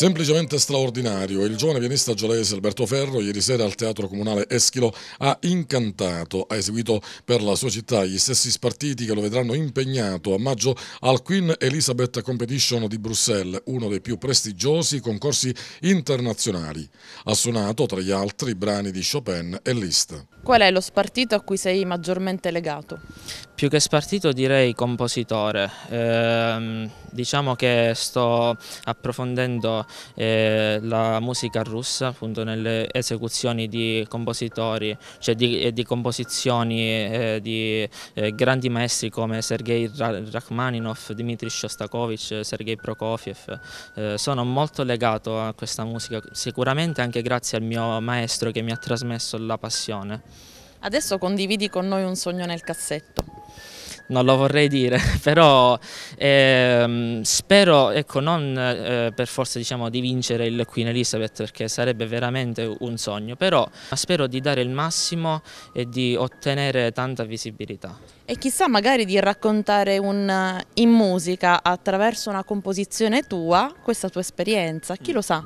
Semplicemente straordinario, il giovane pianista gialese Alberto Ferro ieri sera al Teatro Comunale Eschilo ha incantato, ha eseguito per la sua città gli stessi spartiti che lo vedranno impegnato a maggio al Queen Elizabeth Competition di Bruxelles, uno dei più prestigiosi concorsi internazionali. Ha suonato tra gli altri brani di Chopin e Liszt qual è lo spartito a cui sei maggiormente legato? Più che spartito direi compositore, eh, diciamo che sto approfondendo eh, la musica russa appunto nelle esecuzioni di compositori, cioè di, di composizioni eh, di eh, grandi maestri come Sergei Rachmaninov, Dmitry Shostakovich, Sergei Prokofiev, eh, sono molto legato a questa musica, sicuramente anche grazie al mio maestro che mi ha trasmesso la passione. Adesso condividi con noi un sogno nel cassetto. Non lo vorrei dire, però ehm, spero ecco, non eh, per forza diciamo, di vincere il Queen Elizabeth perché sarebbe veramente un sogno, però spero di dare il massimo e di ottenere tanta visibilità. E chissà magari di raccontare un, eh, in musica attraverso una composizione tua questa tua esperienza, chi mm. lo sa?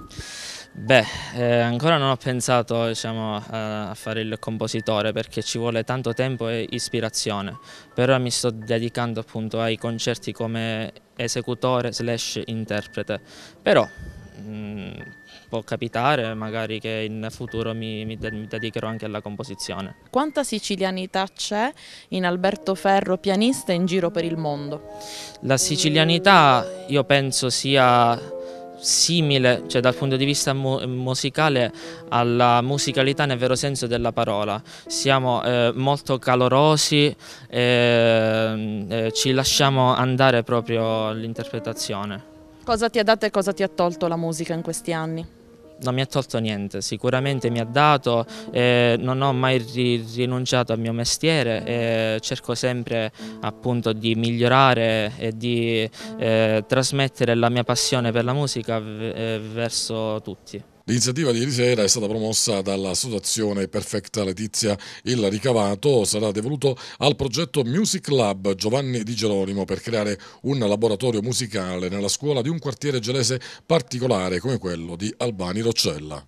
Beh, eh, ancora non ho pensato diciamo, a, fare il compositore perché ci vuole tanto tempo e ispirazione. però mi sto dedicando appunto ai concerti come esecutore slash interprete. Però mh, mm, può capitare magari che in futuro mi, mi, mi dedicherò anche alla composizione. Quanta sicilianità c'è in Alberto Ferro, pianista, in giro per il mondo? La sicilianità io penso sia simile, cioè dal punto di vista mu musicale, alla musicalità nel vero senso della parola. Siamo eh, molto calorosi e ehm, eh, ci lasciamo andare proprio all'interpretazione. Cosa ti ha dato e cosa ti ha tolto la musica in questi anni? non mi ha tolto niente, sicuramente mi ha dato, eh, non ho mai ri rinunciato al mio mestiere, eh, cerco sempre appunto di migliorare e di eh, trasmettere la mia passione per la musica eh, verso tutti. L'iniziativa di ieri sera è stata promossa dall'associazione Perfetta Letizia. Il ricavato sarà devoluto al progetto Music Lab Giovanni Di Geronimo per creare un laboratorio musicale nella scuola di un quartiere gelese particolare come quello di Albani Roccella.